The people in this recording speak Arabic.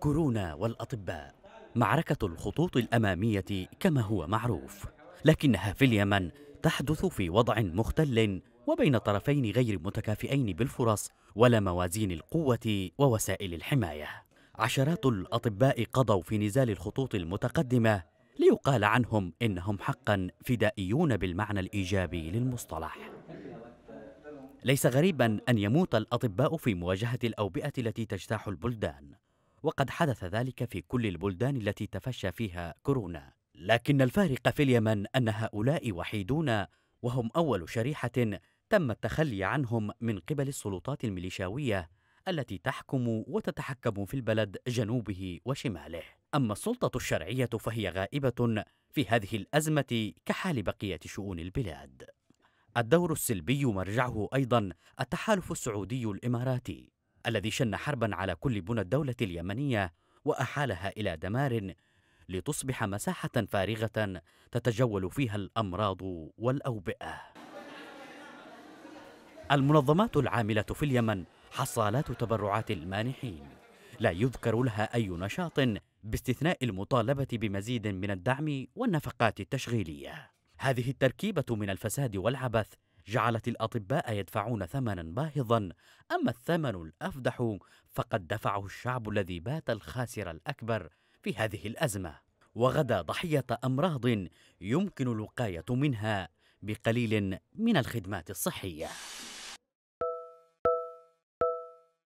كورونا والأطباء معركة الخطوط الأمامية كما هو معروف لكنها في اليمن تحدث في وضع مختل وبين طرفين غير متكافئين بالفرص ولا موازين القوة ووسائل الحماية عشرات الأطباء قضوا في نزال الخطوط المتقدمة ليقال عنهم إنهم حقا فدائيون بالمعنى الإيجابي للمصطلح ليس غريبا أن يموت الأطباء في مواجهة الأوبئة التي تجتاح البلدان وقد حدث ذلك في كل البلدان التي تفشى فيها كورونا لكن الفارق في اليمن أن هؤلاء وحيدون وهم أول شريحة تم التخلي عنهم من قبل السلطات الميليشاوية التي تحكم وتتحكم في البلد جنوبه وشماله أما السلطة الشرعية فهي غائبة في هذه الأزمة كحال بقية شؤون البلاد الدور السلبي مرجعه أيضا التحالف السعودي الإماراتي الذي شن حربا على كل بنى الدولة اليمنية وأحالها إلى دمار لتصبح مساحة فارغة تتجول فيها الأمراض والأوبئة المنظمات العاملة في اليمن حصالات تبرعات المانحين لا يذكر لها أي نشاط باستثناء المطالبة بمزيد من الدعم والنفقات التشغيلية هذه التركيبة من الفساد والعبث جعلت الأطباء يدفعون ثمنا باهظا أما الثمن الأفدح فقد دفعه الشعب الذي بات الخاسر الأكبر في هذه الأزمة وغدا ضحية أمراض يمكن الوقاية منها بقليل من الخدمات الصحية